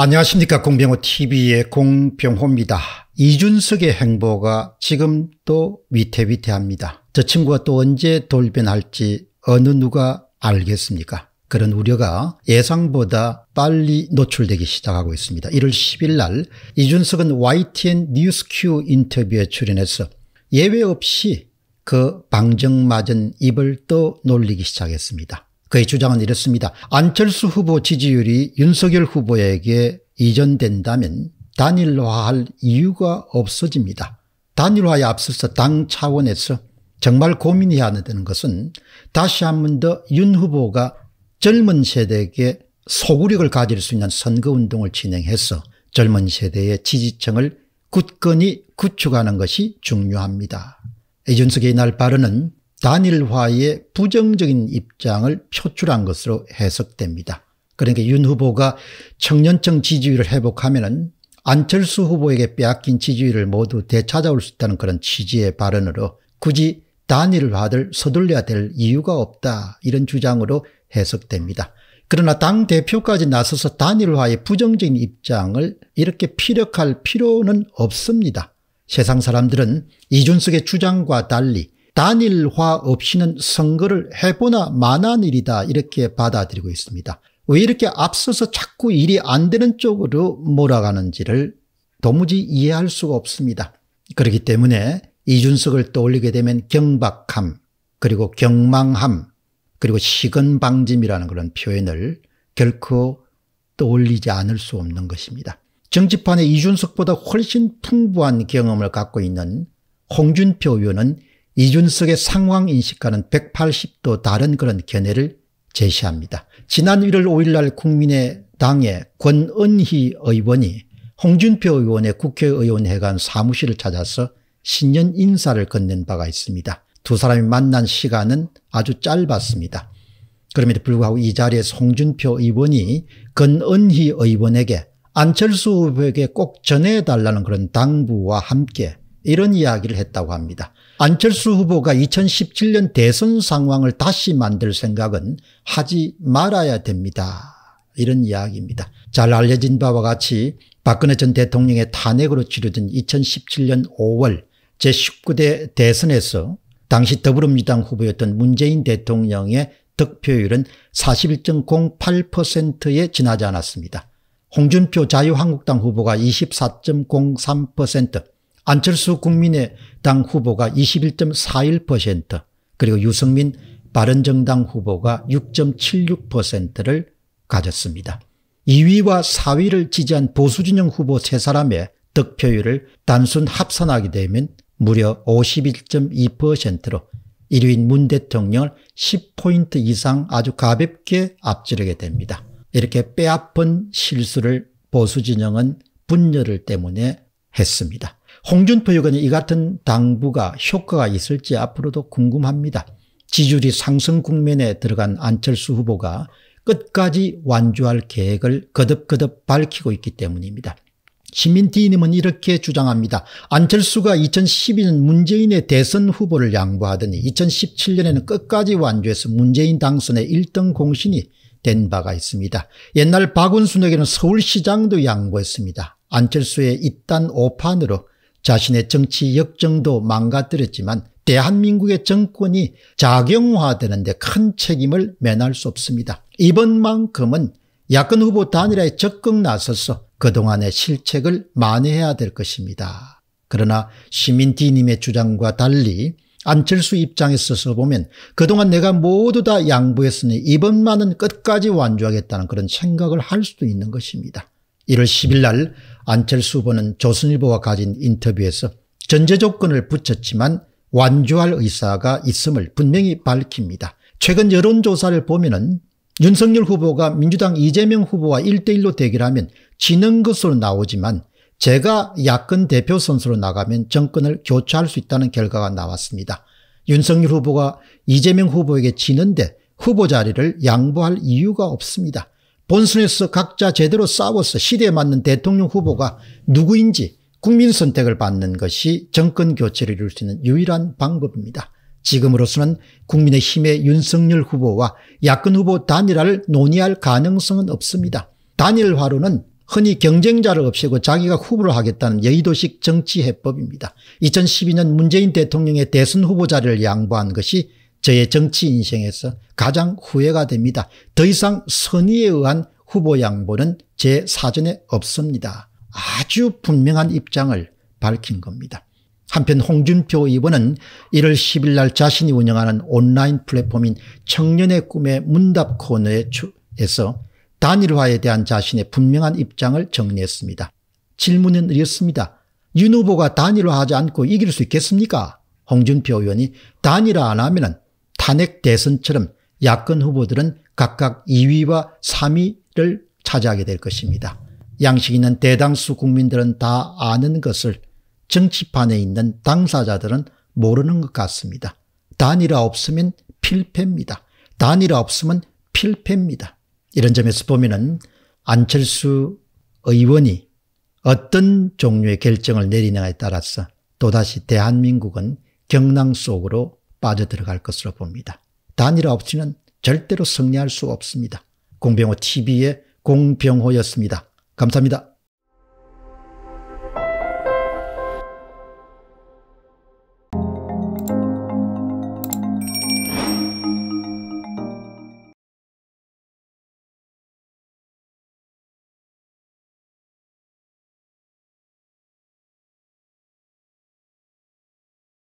안녕하십니까 공병호 tv의 공병호입니다. 이준석의 행보가 지금 또 위태위태합니다. 저 친구가 또 언제 돌변할지 어느 누가 알겠습니까 그런 우려가 예상보다 빨리 노출되기 시작하고 있습니다. 1월 10일 날 이준석은 YTN 뉴스큐 인터뷰에 출연해서 예외 없이 그 방정맞은 입을 또 놀리기 시작했습니다. 그의 주장은 이렇습니다. 안철수 후보 지지율이 윤석열 후보에게 이전된다면 단일화할 이유가 없어집니다. 단일화에 앞서서 당 차원에서 정말 고민해야 되는 것은 다시 한 번 더 윤 후보가 젊은 세대에게 소구력을 가질 수 있는 선거운동을 진행해서 젊은 세대의 지지층을 굳건히 구축하는 것이 중요합니다. 이준석의 이날 발언은 단일화의 부정적인 입장을 표출한 것으로 해석됩니다. 그러니까 윤 후보가 청년층 지지율을 회복하면 안철수 후보에게 빼앗긴 지지율을 모두 되찾아올 수 있다는 그런 취지의 발언으로 굳이 단일화를 서둘려야 될 이유가 없다 이런 주장으로 해석됩니다. 그러나 당 대표까지 나서서 단일화의 부정적인 입장을 이렇게 피력할 필요는 없습니다. 세상 사람들은 이준석의 주장과 달리 단일화 없이는 선거를 해보나 만한 일이다 이렇게 받아들이고 있습니다. 왜 이렇게 앞서서 자꾸 일이 안 되는 쪽으로 몰아가는지를 도무지 이해할 수가 없습니다. 그렇기 때문에 이준석을 떠올리게 되면 경박함 그리고 경망함 그리고 시근방짐이라는 그런 표현을 결코 떠올리지 않을 수 없는 것입니다. 정치판에 이준석보다 훨씬 풍부한 경험을 갖고 있는 홍준표 의원은 이준석의 상황인식과는 180도 다른 그런 견해를 제시합니다. 지난 1월 5일날 국민의당의 권은희 의원이 홍준표 의원의 국회의원회관 사무실을 찾아서 신년 인사를 건넨 바가 있습니다. 두 사람이 만난 시간은 아주 짧았습니다. 그럼에도 불구하고 이 자리에서 홍준표 의원이 건은희 의원에게 안철수 후보에게 꼭 전해달라는 그런 당부와 함께 이런 이야기를 했다고 합니다. 안철수 후보가 2017년 대선 상황을 다시 만들 생각은 하지 말아야 됩니다. 이런 이야기입니다. 잘 알려진 바와 같이 박근혜 전 대통령의 탄핵으로 치러진 2017년 5월 제19대 대선에서 당시 더불어민주당 후보였던 문재인 대통령의 득표율은 41.08%에 지나지 않았습니다. 홍준표 자유한국당 후보가 24.03% 안철수 국민의당 후보가 21.41% 그리고 유승민 바른정당 후보가 6.76%를 가졌습니다. 2위와 4위를 지지한 보수진영 후보 세 사람의 득표율을 단순 합산하게 되면 무려 51.2%로 1위인 문 대통령을 10포인트 이상 아주 가볍게 앞지르게 됩니다. 이렇게 빼앗은 실수를 보수진영은 분열을 때문에 했습니다. 홍준표 의원이 이 같은 당부가 효과가 있을지 앞으로도 궁금합니다. 지지율이 상승 국면에 들어간 안철수 후보가 끝까지 완주할 계획을 거듭거듭 밝히고 있기 때문입니다. 시민티님은 이렇게 주장합니다. 안철수가 2012년 문재인의 대선 후보를 양보하더니 2017년에는 끝까지 완주해서 문재인 당선의 1등 공신이 된 바가 있습니다. 옛날 박원순에게는 서울시장도 양보했습니다. 안철수의 이딴 오판으로 자신의 정치 역정도 망가뜨렸지만 대한민국의 정권이 작용화되는데 큰 책임을 면할 수 없습니다. 이번만큼은 야권 후보 단일화에 적극 나서서 그동안의 실책을 만회해야 될 것입니다. 그러나 시민 D님의 주장과 달리 안철수 입장에 서서 보면 그동안 내가 모두 다 양보했으니 이번만은 끝까지 완주하겠다는 그런 생각을 할 수도 있는 것입니다. 1월 10일 날 안철수 후보는 조선일보와 가진 인터뷰에서 전제조건을 붙였지만 완주할 의사가 있음을 분명히 밝힙니다. 최근 여론조사를 보면 은 윤석열 후보가 민주당 이재명 후보와 1대1로 대결하면 지는 것으로 나오지만 제가 야권 대표 선수로 나가면 정권을 교체할 수 있다는 결과가 나왔습니다. 윤석열 후보가 이재명 후보에게 지는데 후보 자리를 양보할 이유가 없습니다. 본선에서 각자 제대로 싸워서 시대에 맞는 대통령 후보가 누구인지 국민 선택을 받는 것이 정권 교체를 이룰 수 있는 유일한 방법입니다. 지금으로서는 국민의힘의 윤석열 후보와 야권 후보 단일화를 논의할 가능성은 없습니다. 단일화로는 흔히 경쟁자를 없애고 자기가 후보를 하겠다는 여의도식 정치 해법입니다. 2012년 문재인 대통령의 대선 후보 자리를 양보한 것이 저의 정치 인생에서 가장 후회가 됩니다. 더 이상 선의에 의한 후보 양보는 제 사전에 없습니다. 아주 분명한 입장을 밝힌 겁니다. 한편 홍준표 의원은 1월 10일 날 자신이 운영하는 온라인 플랫폼인 청년의 꿈의 문답 코너에서 단일화에 대한 자신의 분명한 입장을 정리했습니다. 질문은 이렇습니다. 윤 후보가 단일화하지 않고 이길 수 있겠습니까? 홍준표 의원이 단일화 안 하면 탄핵 대선처럼 야권 후보들은 각각 2위와 3위를 차지하게 될 것입니다. 양식 있는 대당수 국민들은 다 아는 것을 정치판에 있는 당사자들은 모르는 것 같습니다. 단일화 없으면 필패입니다. 단일화 없으면 필패입니다. 이런 점에서 보면 안철수 의원이 어떤 종류의 결정을 내리냐에 따라서 또다시 대한민국은 경랑 속으로 빠져들어갈 것으로 봅니다. 단일 없이는 절대로 승리할 수 없습니다. 공병호 TV의 공병호였습니다. 감사합니다.